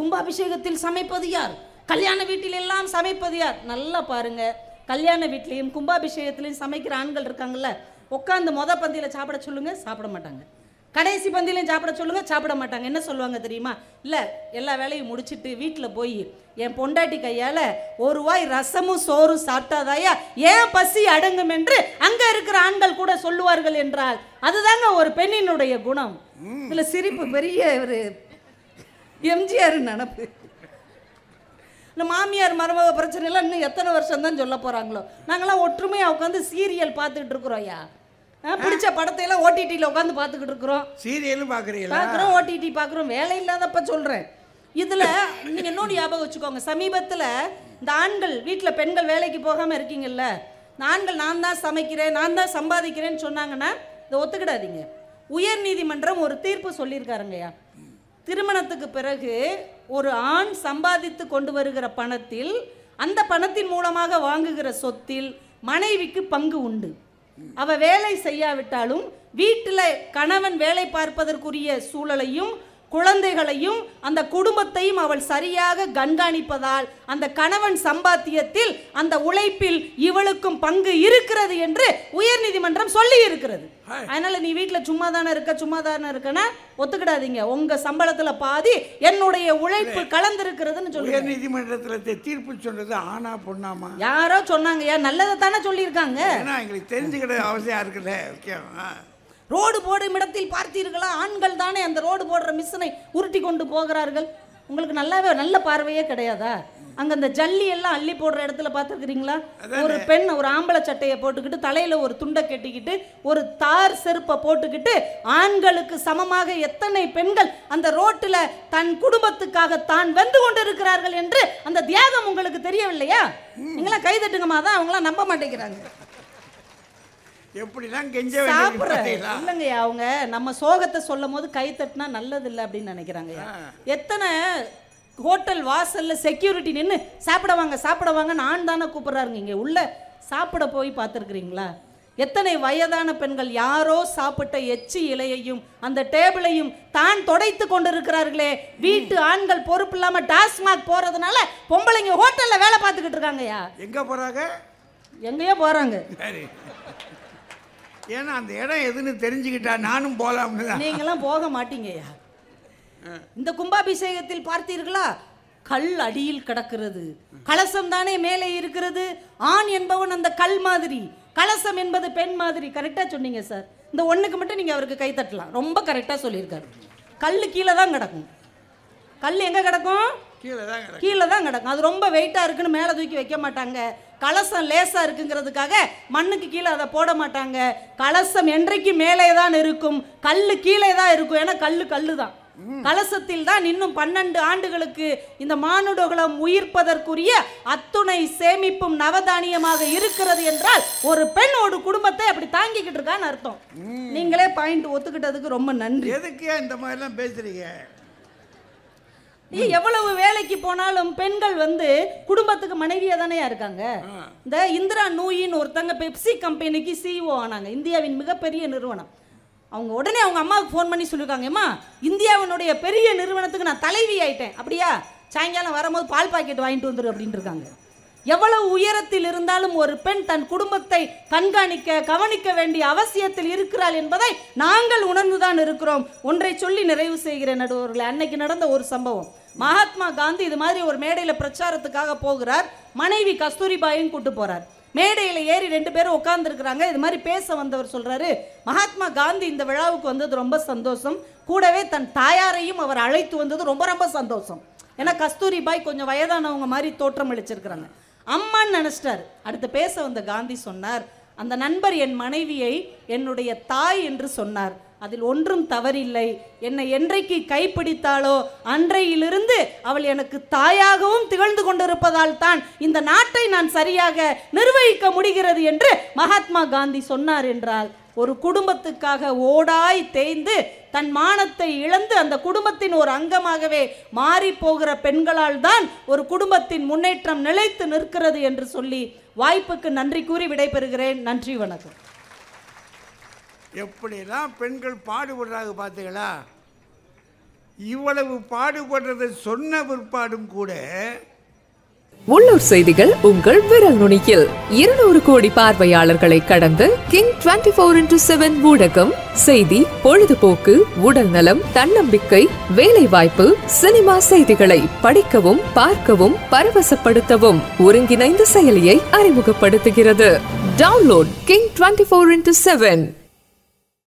கும்பாபிஷேகத்தில் சமைப்பது யார் கல்யாண வீட்டில் எல்லாம் சமைப்பது யார் நல்லா பாருங்க கல்யாண வீட்லேயும் கும்பாபிஷேகத்திலையும் சமைக்கிற ஆண்கள் இருக்காங்கல்ல உட்காந்து மொத பந்தியில் சாப்பிட சொல்லுங்க சாப்பிட மாட்டாங்க கடைசி பந்திலையும் சாப்பிட சொல்லுங்க சாப்பிட மாட்டாங்க என்ன சொல்லுவாங்க தெரியுமா இல்லை எல்லா வேலையும் முடிச்சுட்டு வீட்டில் போய் என் பொண்டாட்டி கையால் ஒரு வாய் ரசமும் சோறும் சாப்பிட்டாதாயா ஏன் பசி அடங்கும் என்று அங்கே இருக்கிற ஆண்கள் கூட சொல்லுவார்கள் என்றால் அதுதாங்க ஒரு பெண்ணினுடைய குணம் இதில் சிரிப்பு பெரிய ஒரு எம்ஜிஆர் நினப்பு இந்த மாமியார் மருமக பிரச்சனைலாம் இன்னும் எத்தனை வருஷம் தான் சொல்ல போகிறாங்களோ நாங்களாம் ஒற்றுமையாக உட்காந்து சீரியல் பார்த்துக்கிட்டு இருக்கிறோம் ஐயா பிடிச்ச படத்தையெல்லாம் ஓடிடியில் உட்காந்து பார்த்துக்கிட்டு இருக்கிறோம் சீரியலும் பார்க்குறீங்களா பார்க்குறோம் ஓடிடி பார்க்குறோம் வேலை இல்லாதப்ப சொல்கிறேன் இதில் நீங்கள் இன்னொன்று ஞாபகம் வச்சுக்கோங்க சமீபத்தில் இந்த ஆண்கள் வீட்டில் பெண்கள் வேலைக்கு போகாமல் இருக்கீங்கல்ல ஆண்கள் நான் தான் சமைக்கிறேன் நான் தான் சம்பாதிக்கிறேன்னு சொன்னாங்கன்னா இதை ஒத்துக்கிடாதீங்க உயர் நீதிமன்றம் ஒரு தீர்ப்பு சொல்லியிருக்காருங்கய்யா திருமணத்துக்கு பிறகு ஒரு ஆண் சம்பாதித்து கொண்டு வருகிற பணத்தில் அந்த பணத்தின் மூலமாக வாங்குகிற சொத்தில் மனைவிக்கு பங்கு உண்டு அவ வேலை செய்யாவிட்டாலும் வீட்டில் கணவன் வேலை பார்ப்பதற்குரிய சூழலையும் குழந்தைகளையும் அந்த குடும்பத்தையும் அவள் சரியாக கண்காணிப்பதால் அந்த கணவன் சம்பாத்தியத்தில் அந்த உழைப்பில் இவளுக்கும் பங்கு இருக்கிறது என்று உயர்நீதிமன்றம் சொல்லி இருக்கிறது அதனால நீ வீட்டில் சும்மா தானே இருக்க சும்மா தானே இருக்கனா ஒத்துக்கிடாதீங்க உங்க சம்பளத்துல பாதி என்னுடைய உழைப்பு கலந்திருக்கிறதுன்னு சொல்லி நீதிமன்றத்தில் தீர்ப்பு சொல்றது ஆனா பொண்ணாமா யாரோ சொன்னாங்க நல்லதை தானே சொல்லியிருக்காங்க எங்களுக்கு தெரிஞ்சுக்கிற அவசியம் இருக்குல்ல ரோடு போடும் இடத்தில் பார்த்தீர்களா ஆண்கள் தானே அந்த ரோடு போடுற மிஷினை உருட்டி கொண்டு போகிறார்கள் உங்களுக்கு நல்லாவே நல்ல பார்வையே கிடையாதா அங்க அந்த ஜல்லி எல்லாம் அள்ளி போடுற இடத்துல பார்த்துருக்குறீங்களா ஒரு பெண் ஒரு ஆம்பளை சட்டையை போட்டுக்கிட்டு தலையில ஒரு துண்டை கட்டிக்கிட்டு ஒரு தார் செருப்பை போட்டுக்கிட்டு ஆண்களுக்கு சமமாக எத்தனை பெண்கள் அந்த ரோட்டில் தன் குடும்பத்துக்காக தான் வெந்து கொண்டிருக்கிறார்கள் என்று அந்த தியாகம் உங்களுக்கு தெரியவில்லையா நீங்களாம் கைதட்டுங்கம்மா தான் அவங்களாம் நம்ப மாட்டேங்கிறாங்க எப்படிலாம் கெஞ்ச இல்லைங்கய்யா அவங்க நம்ம சோகத்தை சொல்லும் போது கை தட்டினா நல்லது இல்லை அப்படின்னு நினைக்கிறாங்கய்யா எத்தனை ஹோட்டல் வாசலில் செக்யூரிட்டி நின்று சாப்பிட வாங்க சாப்பிட வாங்க நான் தானே கூப்பிட்றாருங்க இங்கே உள்ள சாப்பிட போய் பார்த்துருக்குறீங்களா எத்தனை வயதான பெண்கள் யாரோ சாப்பிட்ட எச்சி இலையையும் அந்த டேபிளையும் தான் தொடைத்து கொண்டிருக்கிறார்களே வீட்டு ஆண்கள் பொறுப்பு இல்லாம டாஸ்மாக் போறதுனால பொம்பளைங்க ஹோட்டல்ல வேலை பார்த்துக்கிட்டு இருக்காங்கய்யா எங்க போறாங்க எங்கேயோ போறாங்க ஏன்னா அந்த இடம் எதுன்னு தெரிஞ்சுக்கிட்டா நானும் போகலாம் நீங்களாம் போக மாட்டீங்கய்யா இந்த கும்பாபிஷேகத்தில் பார்த்தீர்களா கல் அடியில் கிடக்கிறது கலசம் தானே மேலே இருக்கிறது ஆண் என்பவன் அந்த கல் மாதிரி கலசம் என்பது பெண் மாதிரி கரெக்டாக சொன்னீங்க சார் இந்த ஒன்றுக்கு மட்டும் நீங்கள் அவருக்கு கை தட்டலாம் ரொம்ப கரெக்டாக சொல்லியிருக்காரு கல் கீழே தான் கிடக்கும் கல் எங்கே கிடக்கும் கீழே தான் கிடக்கும் அது ரொம்ப வெயிட்டாக இருக்குன்னு மேலே தூக்கி வைக்க மாட்டாங்க கலசம் லேசாக இருக்குங்கிறதுக்காக மண்ணுக்கு கீழே அதை போட மாட்டாங்க கலசம் என்றைக்கு மேலே தான் இருக்கும் கல் கீழே தான் இருக்கும் ஏன்னா கல் கல் தான் கலசத்தில் தான் இன்னும் பன்னெண்டு ஆண்டுகளுக்கு இந்த மானுடகுலம் உயிர்ப்பதற்குரிய அத்துணை சேமிப்பும் நவதானியமாக இருக்கிறது என்றால் ஒரு பெண் ஒரு குடும்பத்தை அப்படி தாங்கிக்கிட்டு இருக்கான்னு அர்த்தம் நீங்களே பாயிண்ட் ஒத்துக்கிட்டதுக்கு ரொம்ப நன்றி எதுக்கு இந்த மாதிரிலாம் பேசுறீங்க நீ எவ்வளவு வேலைக்கு போனாலும் பெண்கள் வந்து குடும்பத்துக்கு மனைவியா தானேயா இருக்காங்க இந்த இந்திரா நூயின்னு ஒருத்தங்க பெப்சி கம்பெனிக்கு சிஇஓ ஆனாங்க இந்தியாவின் மிகப்பெரிய நிறுவனம் அவங்க உடனே அவங்க அம்மாவுக்கு ஃபோன் பண்ணி சொல்லியிருக்காங்கம்மா இந்தியாவினுடைய பெரிய நிறுவனத்துக்கு நான் தலைவி ஆயிட்டேன் அப்படியா சாயங்காலம் வரும்போது பால் பாக்கெட் வாங்கிட்டு வந்துரு அப்படின்ட்டு இருக்காங்க எவ்வளவு உயரத்தில் இருந்தாலும் ஒரு பெண் தன் குடும்பத்தை கண்காணிக்க கவனிக்க வேண்டிய அவசியத்தில் இருக்கிறாள் என்பதை நாங்கள் உணர்ந்துதான் இருக்கிறோம் ஒன்றை சொல்லி நிறைவு செய்கிற நடுவர்களை அன்னைக்கு நடந்த ஒரு சம்பவம் மகாத்மா காந்தி இது மாதிரி ஒரு மேடையில் பிரச்சாரத்துக்காக போகிறார் மனைவி கஸ்தூரிபாயும் கூட்டு போறார் மேடையில் ஏறி ரெண்டு பேரும் உட்காந்துருக்குறாங்க இது மாதிரி பேச வந்தவர் சொல்கிறாரு மகாத்மா காந்தி இந்த விழாவுக்கு வந்தது ரொம்ப சந்தோஷம் கூடவே தன் தாயாரையும் அவர் அழைத்து வந்தது ரொம்ப ரொம்ப சந்தோஷம் ஏன்னா கஸ்தூரிபாய் கொஞ்சம் வயதானவங்க மாதிரி தோற்றம் அளிச்சிருக்கிறாங்க அம்மான்னு நினச்சிட்டார் அடுத்து பேச வந்த காந்தி சொன்னார் அந்த நண்பர் என் மனைவியை என்னுடைய தாய் என்று சொன்னார் அதில் ஒன்றும் தவறில்லை என்னை என்றைக்கு கைப்பிடித்தாளோ அன்றையிலிருந்து அவள் எனக்கு தாயாகவும் திகழ்ந்து கொண்டிருப்பதால் தான் இந்த நாட்டை நான் சரியாக நிர்வகிக்க முடிகிறது என்று மகாத்மா காந்தி சொன்னார் என்றால் ஒரு குடும்பத்துக்காக ஓடாய் தேய்ந்து தன் மானத்தை இழந்து அந்த குடும்பத்தின் ஒரு அங்கமாகவே மாறி போகிற பெண்களால் தான் ஒரு குடும்பத்தின் முன்னேற்றம் நிலைத்து நிற்கிறது என்று சொல்லி வாய்ப்புக்கு நன்றி கூறி விடைபெறுகிறேன் நன்றி வணக்கம் எப்படிலாம் பெண்கள் பாடுபடுறாங்க பார்த்தீங்களா இவ்வளவு பாடுபடுறதை சொன்ன பிற்பாடும் கூட உள்ளூர் செய்திகள் உங்கள் விரல் நுனியில் இருநூறு கோடி பார்வையாளர்களை கடந்து king twenty four into seven ஊடகம் செய்தி பொழுதுபோக்கு உடல் நலம் தன்னம்பிக்கை வேலை வாய்ப்பு சினிமா செய்திகளை படிக்கவும் பார்க்கவும் பரவசப்படுத்தவும் ஒருங்கிணைந்த செயலியை அறிமுகப்படுத்துகிறது download king twenty four into seven